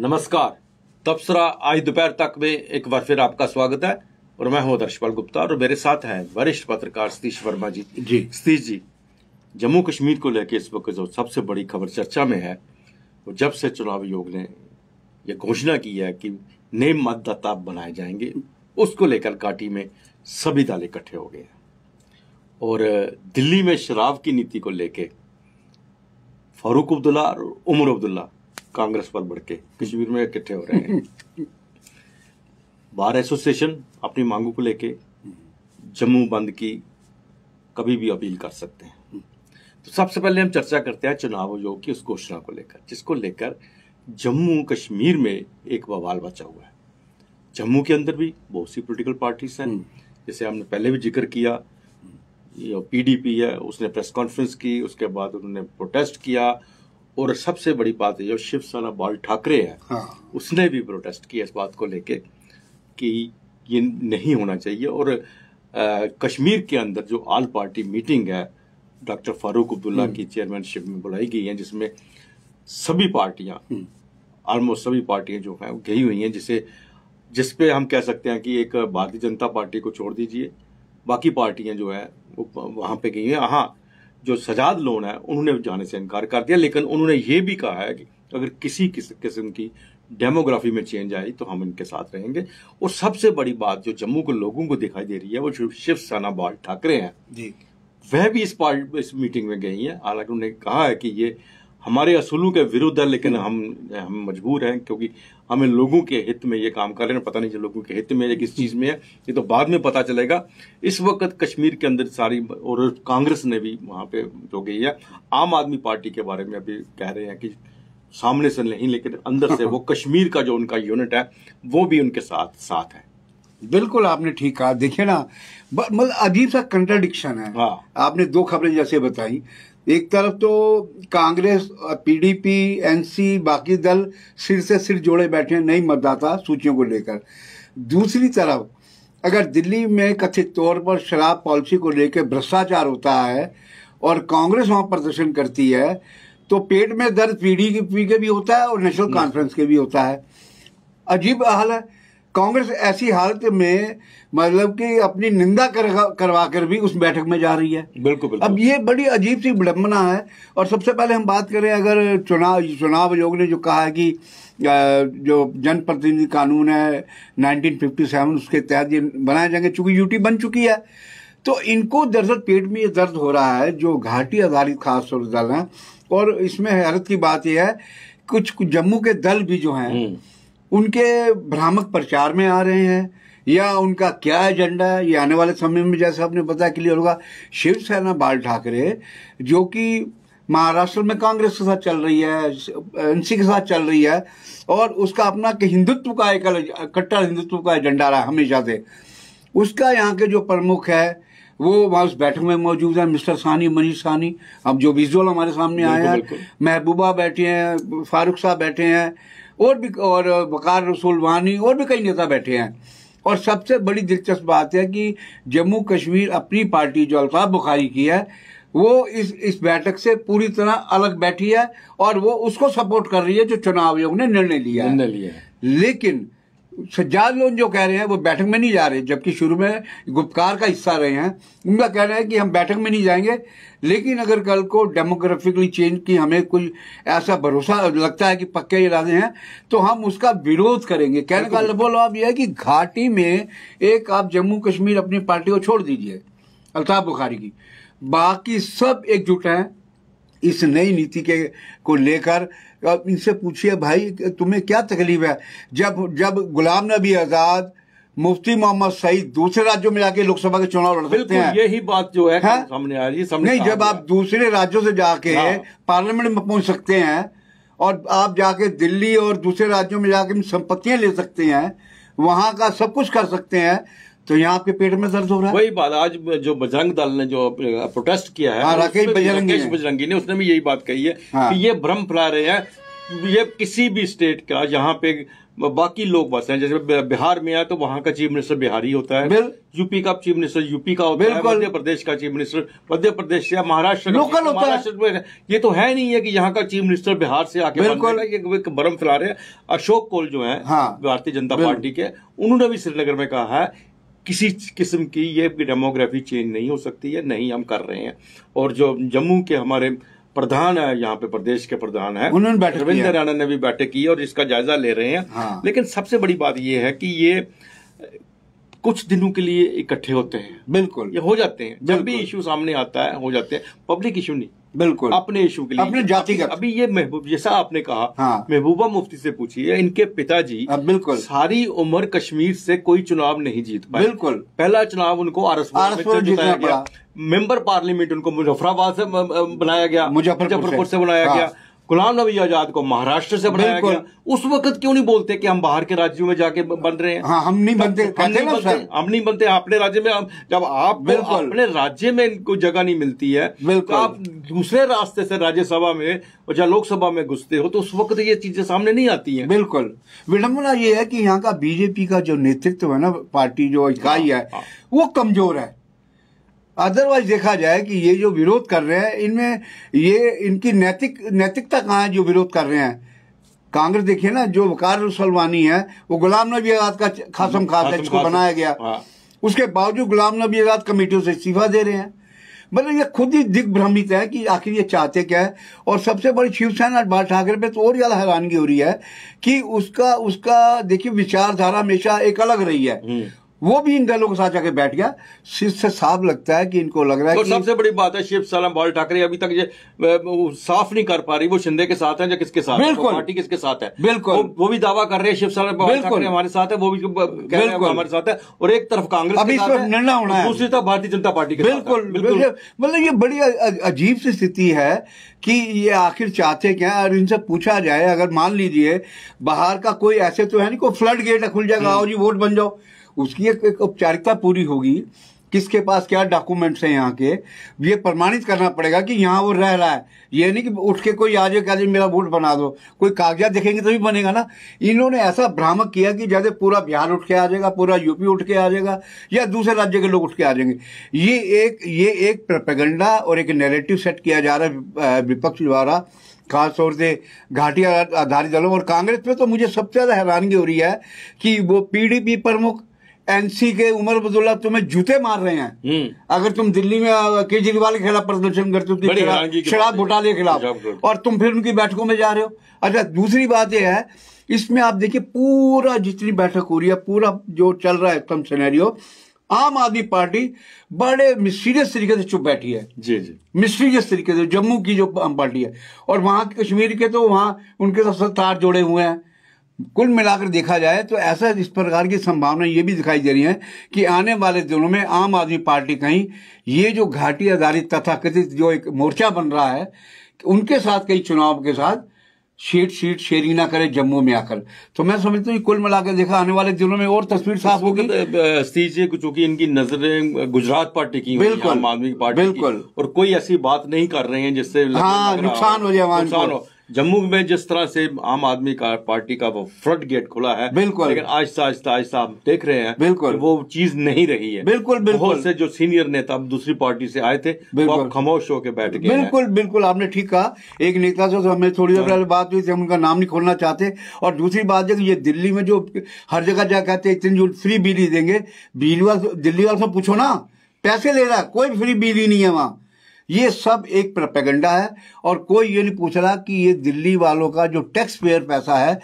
नमस्कार तबसरा आज दोपहर तक में एक बार फिर आपका स्वागत है और मैं हूं दर्शपाल गुप्ता और मेरे साथ हैं वरिष्ठ पत्रकार सतीश वर्मा जी जी सतीश जी जम्मू कश्मीर को लेकर इस वक्त जो सबसे बड़ी खबर चर्चा में है वो जब से चुनाव आयोग ने यह घोषणा की है कि नए मतदाता बनाए जाएंगे उसको लेकर काटी में सभी दल इकट्ठे हो गए हैं और दिल्ली में शराब की नीति को लेकर फारूक अब्दुल्ला और उमर अब्दुल्ला कांग्रेस पर बढ़ के कश्मीर में इकट्ठे हो रहे हैं बार एसोसिएशन अपनी मांगों को लेके जम्मू बंद की कभी भी अपील कर सकते हैं तो सबसे पहले हम चर्चा करते हैं चुनाव आयोग की उस घोषणा को लेकर जिसको लेकर जम्मू कश्मीर में एक बवाल बचा हुआ है जम्मू के अंदर भी बहुत सी पोलिटिकल पार्टीज हैं जैसे हमने पहले भी जिक्र किया पीडीपी है उसने प्रेस कॉन्फ्रेंस की उसके बाद उन्होंने प्रोटेस्ट किया और सबसे बड़ी बात है जो शिवसेना बाल ठाकरे है हाँ। उसने भी प्रोटेस्ट किया इस बात को लेके कि ये नहीं होना चाहिए और आ, कश्मीर के अंदर जो आल पार्टी मीटिंग है डॉक्टर फारूक अब्दुल्ला हम्म। की चेयरमैनशिप में बुलाई गई है जिसमें सभी पार्टियां ऑलमोस्ट हम्म। सभी पार्टियां जो हैं गई हुई हैं जिसे जिस पे हम कह सकते हैं कि एक भारतीय जनता पार्टी को छोड़ दीजिए बाकी पार्टियां जो है वो वहाँ पे गई हैं हाँ जो सजाद लोन है उन्होंने जाने से इनकार कर दिया लेकिन उन्होंने ये भी कहा है कि अगर किसी किस्म की डेमोग्राफी में चेंज आई तो हम इनके साथ रहेंगे और सबसे बड़ी बात जो जम्मू के लोगों को दिखाई दे रही है वो शिवसेना बाल ठाकरे हैं जी वह भी इस पार्ट इस मीटिंग में गई हैं हालांकि उन्होंने कहा है कि ये हमारे असूलों के विरुद्ध है लेकिन हम हम मजबूर हैं क्योंकि हमें लोगों के हित में ये काम कर रहे हैं पता नहीं लोगों के हित में या किस चीज़ में है ये तो बाद में पता चलेगा इस वक्त कश्मीर के अंदर सारी और कांग्रेस ने भी वहाँ पे जो गई है आम आदमी पार्टी के बारे में अभी कह रहे हैं कि सामने से नहीं लेकिन अंदर से वो कश्मीर का जो उनका यूनिट है वो भी उनके साथ साथ है बिल्कुल आपने ठीक कहा देखिए ना मतलब अजीब सा कंट्राडिक्शन है हाँ। आपने दो खबरें जैसे बताई एक तरफ तो कांग्रेस पीडीपी एनसी बाकी दल सिर से सिर जोड़े बैठे हैं नई मतदाता सूचियों को लेकर दूसरी तरफ अगर दिल्ली में कथित तौर पर शराब पॉलिसी को लेकर भ्रष्टाचार होता है और कांग्रेस वहाँ प्रदर्शन करती है तो पेट में दर्द पीढ़ी पी के भी होता है और नेशनल हम्म। कॉन्फ्रेंस के भी होता है अजीब हाल है कांग्रेस ऐसी हालत में मतलब कि अपनी निंदा कर, करवा कर भी उस बैठक में जा रही है बिल्कुल, बिल्कुल। अब ये बड़ी अजीब सी विडम्बना है और सबसे पहले हम बात करें अगर चुनाव चुनाव आयोग ने जो कहा है कि जो जनप्रतिनिधि कानून है 1957 उसके तहत ये बनाए जाएंगे चूंकि यूटी बन चुकी है तो इनको दरअसल पेट में ये दर्द हो रहा है जो घाटी आधारित खास तौर दल है और इसमें हैरत की बात यह है कुछ, कुछ जम्मू के दल भी जो हैं हम्म। उनके भ्रामक प्रचार में आ रहे हैं या उनका क्या एजेंडा है ये आने वाले समय में जैसे आपने पता क्लियर होगा शिवसेना बाल ठाकरे जो कि महाराष्ट्र में कांग्रेस के साथ चल रही है एनसी के साथ चल रही है और उसका अपना के हिंदुत्व का एक कट्टर हिंदुत्व का एजेंडा रहा हमेशा से उसका यहाँ के जो प्रमुख है वो वहाँ उस बैठक में मौजूद है मिस्टर सानी मनीष सानी अब जो विजुअल हमारे सामने आया है महबूबा बैठे हैं फारूक साहब बैठे हैं और भी और वकार रसुलवानी और भी कई नेता बैठे हैं और सबसे बड़ी दिलचस्प बात है कि जम्मू कश्मीर अपनी पार्टी जो अल्ताफ बुखारी की है वो इस इस बैठक से पूरी तरह अलग बैठी है और वो उसको सपोर्ट कर रही है जो चुनाव आयोग ने निर्णय लिया है लिया है लेकिन सज्जाद लोग जो कह रहे हैं वो बैठक में नहीं जा रहे जबकि शुरू में गुप्तकार का हिस्सा रहे हैं उनका कह रहे हैं कि हम बैठक में नहीं जाएंगे लेकिन अगर कल को डेमोग्राफिकली चेंज की हमें कोई ऐसा भरोसा लगता है कि पक्के इरादे हैं तो हम उसका विरोध करेंगे कहने का बोलो आप मतलब यह है कि घाटी में एक आप जम्मू कश्मीर अपनी पार्टी को छोड़ दीजिए अल्ताफ बुखारी की बाकी सब एकजुट हैं इस नई नीति के को लेकर इनसे पूछिए भाई तुम्हें क्या तकलीफ है जब जब गुलाम नबी आज़ाद मुफ्ती मोहम्मद सईद दूसरे राज्यों में जाके लोकसभा के चुनाव लड़ सकते हैं यही बात जो है, सामने आ रही है नहीं जब आप दूसरे राज्यों से जाके हाँ। पार्लियामेंट में पहुंच सकते हैं और आप जाके दिल्ली और दूसरे राज्यों में जाके संपत्तियां ले सकते हैं वहां का सब कुछ कर सकते हैं तो यहाँ आपके पेट में दर्द हो रहा है वही बात आज जो बजरंग दल ने जो प्रोटेस्ट किया है हाँ, राकेश बजरंगी बजरंगी ने उसने भी यही बात कही है हाँ। कि ये भ्रम फैला रहे हैं ये किसी भी स्टेट का जहाँ पे बाकी लोग बसे हैं जैसे बिहार में आए तो वहाँ का चीफ मिनिस्टर बिहारी होता है यूपी का चीफ मिनिस्टर यूपी का होता है मध्य प्रदेश का चीफ मिनिस्टर मध्य प्रदेश या महाराष्ट्र लोकल होता महाराष्ट्र में ये तो है नहीं है कि यहाँ का चीफ मिनिस्टर बिहार से आके ये भरम फैला रहे अशोक कोल जो है हाँ। भारतीय जनता पार्टी के उन्होंने भी श्रीनगर में कहा है किसी किस्म की ये डेमोग्राफी चेंज नहीं हो सकती है नहीं हम कर रहे हैं और जो जम्मू के हमारे प्रधान है यहाँ पे प्रदेश के प्रधान है उन्होंने बैठक रविंद्र राणा ने भी बैठक की और इसका जायजा ले रहे हैं हाँ। लेकिन सबसे बड़ी बात यह है कि ये कुछ दिनों के लिए इकट्ठे होते हैं बिल्कुल ये हो जाते हैं जब भी इशू सामने आता है हो जाते हैं पब्लिक इशू नहीं बिल्कुल अपने इशू के लिए अपने जाति का अभी ये महबूब जैसा आपने कहा हाँ। महबूबा मुफ्ती से पूछिए इनके पिताजी हाँ, बिल्कुल सारी उम्र कश्मीर से कोई चुनाव नहीं जीत पाए बिल्कुल पहला चुनाव उनको आरसपुर गया मेंबर पार्लियामेंट उनको मुजफ्फराबाद से बनाया गया मुजफ्फरपुर से बनाया हाँ। गया गुलाम नबी आजाद को महाराष्ट्र से बनाया गया उस वक्त क्यों नहीं बोलते कि हम बाहर के राज्यों में जाके बन रहे हैं हाँ, हम नहीं बनते हम नहीं बनते हम नहीं बनते अपने राज्य में जब आप अपने राज्य में इनको जगह नहीं मिलती है तो आप दूसरे रास्ते से राज्यसभा में और या लोकसभा में घुसते हो तो उस वक्त ये चीजें सामने नहीं आती है बिल्कुल विडम्बना ये है कि यहाँ का बीजेपी का जो नेतृत्व है ना पार्टी जो इकाई हाँ, है हाँ। वो कमजोर है अदरवाइज देखा जाए कि ये जो विरोध कर रहे हैं इनमें ये इनकी नैतिक नैतिकता कहाँ है जो विरोध कर रहे हैं कांग्रेस देखिए ना जो वकार सलवानी है वो गुलाम नबी आजाद का खासम खास है जिसको बनाया गया हाँ। उसके बावजूद गुलाम नबी आजाद कमेटियों से इस्तीफा दे रहे हैं मतलब ये खुद ही दिग्भ्रमित है कि आखिर ये चाहते क्या है और सबसे बड़ी शिवसेना बाल ठाकरे पे तो और ज्यादा हैरानगी हो रही है कि उसका उसका देखिए विचारधारा हमेशा एक अलग रही है हम्म। वो भी इन दलों के साथ जाके बैठ गया शिव से साफ लगता है कि इनको लग रहा है तो कि सबसे बड़ी बात है शिव सलाम बाल ठाकरे अभी तक ये साफ नहीं कर पा रही वो शिंदे के साथ है या किसके साथ बिल्कुल पार्टी किसके साथ है बिल्कुल वो, वो भी दावा कर रहे हैं शिव सलाम बिल्कुल हमारे साथ है वो भी बिल्कुल हमारे साथ है और एक तरफ कांग्रेस अभी निर्णय होना है दूसरी तरफ भारतीय जनता पार्टी बिल्कुल बिल्कुल मतलब ये बड़ी अजीब सी स्थिति है कि ये आखिर चाहते क्या और इनसे पूछा जाए अगर मान लीजिए बाहर का कोई ऐसे तो है नहीं कोई फ्लड गेट खुल जाएगा और हम्म। जी वोट बन जाओ उसकी एक, एक औपचारिकता पूरी होगी किसके पास क्या डॉक्यूमेंट्स हैं यहाँ के ये प्रमाणित करना पड़ेगा कि यहाँ वो रह रहा है ये नहीं कि उठ के कोई आज क्या मेरा वोट बना दो कोई कागजात देखेंगे तो भी बनेगा ना इन्होंने ऐसा भ्रामक किया कि जैसे पूरा बिहार उठ के आ जाएगा पूरा यूपी उठ के आ जाएगा या दूसरे राज्य के लोग उठ के आ जाएंगे ये एक ये एक प्रपगंडा और एक नेरेटिव सेट किया जा रहा है विपक्ष द्वारा खासतौर से घाटी आधारित दलों और कांग्रेस में तो मुझे सबसे ज़्यादा हैरानगी हो रही है कि वो पीडीपी प्रमुख एनसी के उमर अब्दुल्ला तुम्हें जूते मार रहे हैं हम्म। अगर तुम दिल्ली में केजरीवाल के खिलाफ प्रदर्शन करते हो तो शराब घोटाले के खिलाफ और तुम फिर उनकी बैठकों में जा रहे हो अच्छा दूसरी बात यह है इसमें आप देखिए पूरा जितनी बैठक हो रही है पूरा जो चल रहा है तम सिनेरियो आम आदमी पार्टी बड़े मिस्टीरियस तरीके से चुप बैठी है जी जी मिस्टीरियस तरीके से जम्मू की जो पार्टी है और वहां कश्मीर के तो वहां उनके सबसे तार जोड़े हुए हैं कुल मिलाकर देखा जाए तो ऐसा इस प्रकार की संभावना ये भी दिखाई दे रही है कि आने वाले दिनों में आम आदमी पार्टी कहीं ये जो घाटी आधारित तथाकथित जो एक मोर्चा बन रहा है उनके साथ कई चुनाव के साथ शीट शीट शेयरिंग ना करे जम्मू में आकर तो मैं समझता हूँ कुल मिलाकर देखा आने वाले दिनों में और तस्वीर साफ होगी तो, तो, तो, स्थिति चूंकि इनकी नजरें गुजरात पार्टी की बिल्कुल आम आदमी पार्टी बिल्कुल और कोई ऐसी बात नहीं कर रहे हैं जिससे हाँ नुकसान हो जाए नुकसान हो जम्मू में जिस तरह से आम आदमी का पार्टी का वो फ्रंट गेट खुला है बिल्कुल लेकिन आहिस्ता आहिस्ता आहिस्ता आप देख रहे हैं बिल्कुल वो चीज नहीं रही है बिल्कुल बिल्कुल से जो सीनियर नेता दूसरी पार्टी से आए थे वो खामोश होकर बैठ गए बिल्कुल बिल्कुल आपने ठीक कहा एक नेता से हमें थोड़ी देर हाँ। पहले बात हुई थी हम उनका नाम नहीं खोलना चाहते और दूसरी बात ये दिल्ली में जो हर जगह जा कहते हैं इतनी फ्री बिजली देंगे बिजली वाले दिल्ली वाले से पूछो ना पैसे ले रहा है कोई फ्री बिजली नहीं है वहाँ ये सब एक प्रपेगेंडा है और कोई ये नहीं पूछ रहा कि ये दिल्ली वालों का जो टैक्स पेयर पैसा है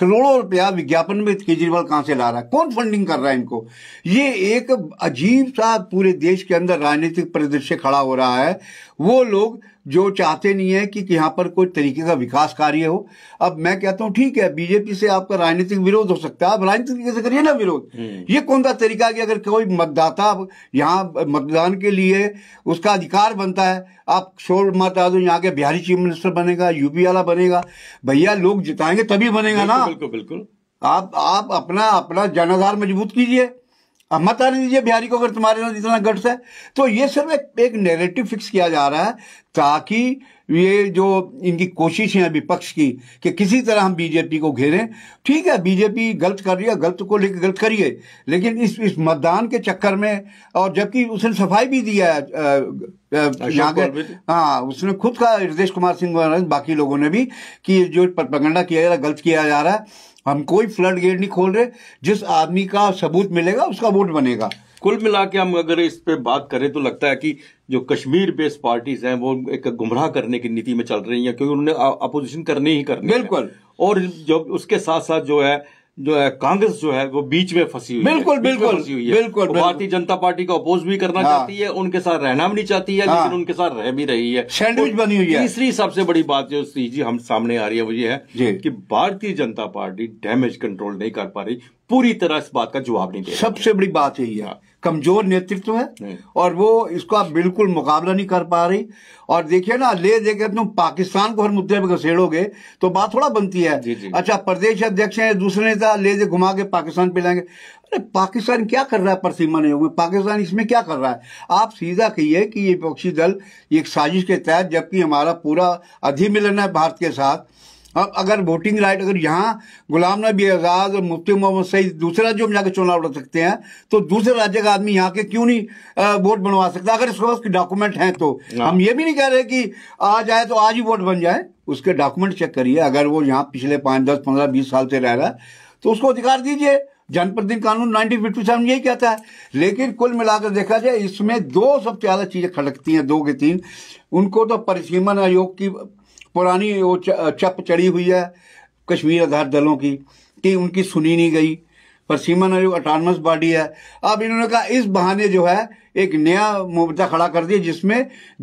करोड़ों रुपया विज्ञापन में केजरीवाल कहां से ला रहा है कौन फंडिंग कर रहा है इनको ये एक अजीब सा पूरे देश के अंदर राजनीतिक परिदृश्य खड़ा हो रहा है वो लोग जो चाहते नहीं है कि, कि पर कोई तरीके का विकास कार्य हो अब मैं कहता हूं ठीक है बीजेपी से आपका राजनीतिक विरोध हो सकता है आप राजनीतिक तरीके से करिए ना विरोध हम्म। ये कौन सा तरीका है कि अगर कोई मतदाता यहाँ मतदान के लिए उसका अधिकार बनता है आप शोर मत आ दो यहाँ के बिहारी चीफ मिनिस्टर बनेगा यूपी वाला बनेगा भैया लोग जिताएंगे तभी बनेगा ना बिल्कुल बिल्कुल आप आप अपना अपना जनाधार मजबूत कीजिए अब मत आने दीजिए बिहारी को अगर तुम्हारे साथ इतना गट्स है तो ये सिर्फ एक एक फिक्स किया जा रहा है ताकि ये जो इनकी कोशिश है विपक्ष की कि किसी तरह हम बीजेपी को घेरें ठीक है बीजेपी गलत कर रही है गलत को लेकर गलत करिए लेकिन इस इस मतदान के चक्कर में और जबकि उसने सफाई भी दिया है यहाँ के हाँ उसने खुद का रितेश कुमार सिंह बाकी लोगों ने भी कि जो प्रगंडा किया जा रहा गलत किया जा रहा है हम कोई फ्लड गेट नहीं खोल रहे जिस आदमी का सबूत मिलेगा उसका वोट बनेगा कुल मिला के हम अगर इस पे बात करें तो लगता है कि जो कश्मीर बेस्ड पार्टीज हैं वो एक गुमराह करने की नीति में चल रही हैं क्योंकि उन्होंने अपोजिशन करनी ही करनी बिल्कुल और जो उसके साथ साथ जो है जो है कांग्रेस जो है वो बीच में फंसी हुई बिल्कुल है, बिल्कुल फंसी हुई है बिल्कुल तो भारतीय जनता पार्टी को अपोज भी करना हाँ, चाहती है उनके साथ रहना भी नहीं चाहती है हाँ, लेकिन उनके साथ रह भी रही है सैंडविच बनी हुई है तीसरी सबसे बड़ी बात जो जी हम सामने आ रही है वो ये है कि भारतीय जनता पार्टी डैमेज कंट्रोल नहीं कर पा रही पूरी तरह इस बात का जवाब नहीं दे सबसे बड़ी बात यही है हाँ। कमजोर नेतृत्व है और वो इसको आप बिल्कुल मुकाबला नहीं कर पा रही और देखिए ना ले देखे तुम पाकिस्तान को हर मुद्दे पर घसेड़ोगे तो बात थोड़ा बनती है जी जी। अच्छा प्रदेश अध्यक्ष है दूसरे नेता ले दे घुमा के पाकिस्तान पे लाएंगे अरे पाकिस्तान क्या कर रहा है परसीमा ने होगी पाकिस्तान इसमें क्या कर रहा है आप सीधा कहिए कि ये विपक्षी दल एक साजिश के तहत जबकि हमारा पूरा अधिमिलन है भारत के साथ अब अगर वोटिंग राइट अगर यहाँ गुलाम नबी आज़ाद और मुफ्ती मोहम्मद सईद दूसरे राज्यों में जाकर चुनाव लड़ सकते हैं तो दूसरे राज्य का आदमी यहाँ के क्यों नहीं वोट बनवा सकता अगर इसके पास डॉक्यूमेंट हैं तो हाँ। हम ये भी नहीं कह रहे कि आज जाए तो आज ही वोट बन जाए उसके डॉक्यूमेंट चेक करिए अगर वो यहाँ पिछले पाँच दस पंद्रह बीस साल से रह रहा है तो उसको अधिकार दीजिए जनप्रतिनिधि कानून नाइनटीन फिफ्टी सेवन यही कहता है लेकिन कुल मिलाकर देखा जाए इसमें दो सबसे ज़्यादा चीज़ें खड़कती हैं दो के तीन उनको तो परिसीमन आयोग की पुरानी वो चप चढ़ी हुई है कश्मीर आधार दलों की कि उनकी सुनी नहीं गई पर सीमा ने जो अटानमस बॉडी है अब इन्होंने कहा इस बहाने जो है एक नया मुद्दा खड़ा कर दिया जिसमें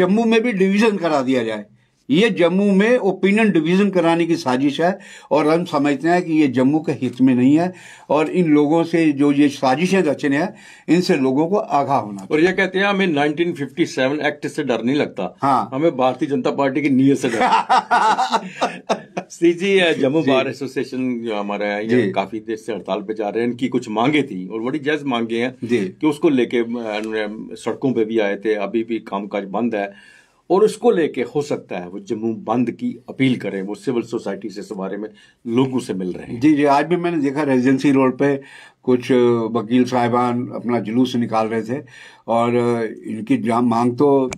जम्मू में भी डिवीजन करा दिया जाए ये जम्मू में ओपिनियन डिवीजन कराने की साजिश है और हम समझते हैं कि ये जम्मू के हित में नहीं है और इन लोगों से जो ये साजिशें रचने हैं इनसे लोगों को आगाह होना और ये कहते हैं हमें 1957 एक्ट से डर नहीं लगता हाँ हमें भारतीय जनता पार्टी की नीयत से डर सी जी जम्मू बार एसोसिएशन जो हमारा है ये काफी देर से हड़ताल पे जा रहे हैं इनकी कुछ मांगे थी और बड़ी जायज मांगे हैं कि उसको लेके सड़कों पे भी आए थे अभी भी कामकाज बंद है और उसको लेके हो सकता है वो जम्मू बंद की अपील करें वो सिविल सोसाइटी से इस बारे में लोगों से मिल रहे हैं जी जी आज भी मैंने देखा रेजिडेंसी रोड पे कुछ वकील साहिबान अपना जुलूस निकाल रहे थे और इनकी जाम मांग तो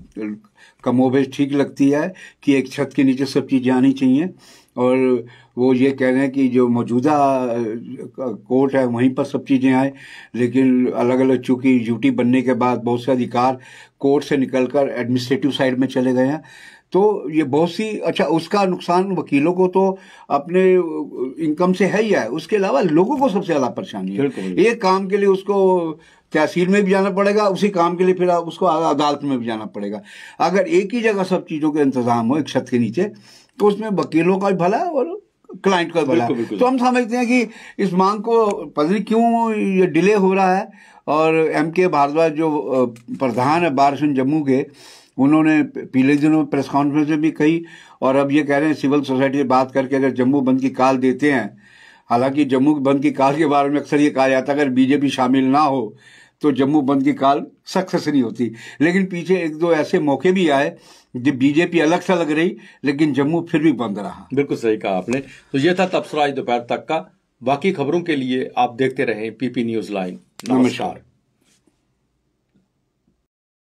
कमोबेश ठीक लगती है कि एक छत के नीचे सब चीज़ें आनी चाहिए और वो ये कह रहे हैं कि जो मौजूदा कोर्ट है वहीं पर सब चीज़ें आए लेकिन अलग अलग चूँकि ड्यूटी बनने के बाद बहुत से अधिकार कोर्ट से निकलकर एडमिनिस्ट्रेटिव साइड में चले गए हैं तो ये बहुत सी अच्छा उसका नुकसान वकीलों को तो अपने इनकम से है ही है उसके अलावा लोगों को सबसे ज़्यादा परेशानी है एक काम के लिए उसको तहसील में भी जाना पड़ेगा उसी काम के लिए फिर उसको अदालत में भी जाना पड़ेगा अगर एक ही जगह सब चीज़ों का इंतज़ाम हो एक छत के नीचे तो उसमें वकीलों का भी भला है और क्लाइंट का भला है तो हम समझते हैं कि इस मांग को पता नहीं क्यों ये डिले हो रहा है और एम के भारद्वाज जो प्रधान है बारसन जम्मू के उन्होंने पिछले दिनों में प्रेस कॉन्फ्रेंस में भी कही और अब ये कह रहे हैं सिविल सोसाइटी से बात करके अगर जम्मू बंद की काल देते हैं हालांकि जम्मू बंद की काल के बारे में अक्सर ये कहा जाता है अगर बीजेपी शामिल ना हो तो जम्मू बंद की काल सक्सेस नहीं होती लेकिन पीछे एक दो ऐसे मौके भी आए जब बीजेपी अलग सा लग रही लेकिन जम्मू फिर भी बंद रहा बिल्कुल सही कहा आपने तो ये था तबसरा आज दोपहर तक का बाकी खबरों के लिए आप देखते रहें पीपी न्यूज लाइन नमस्कार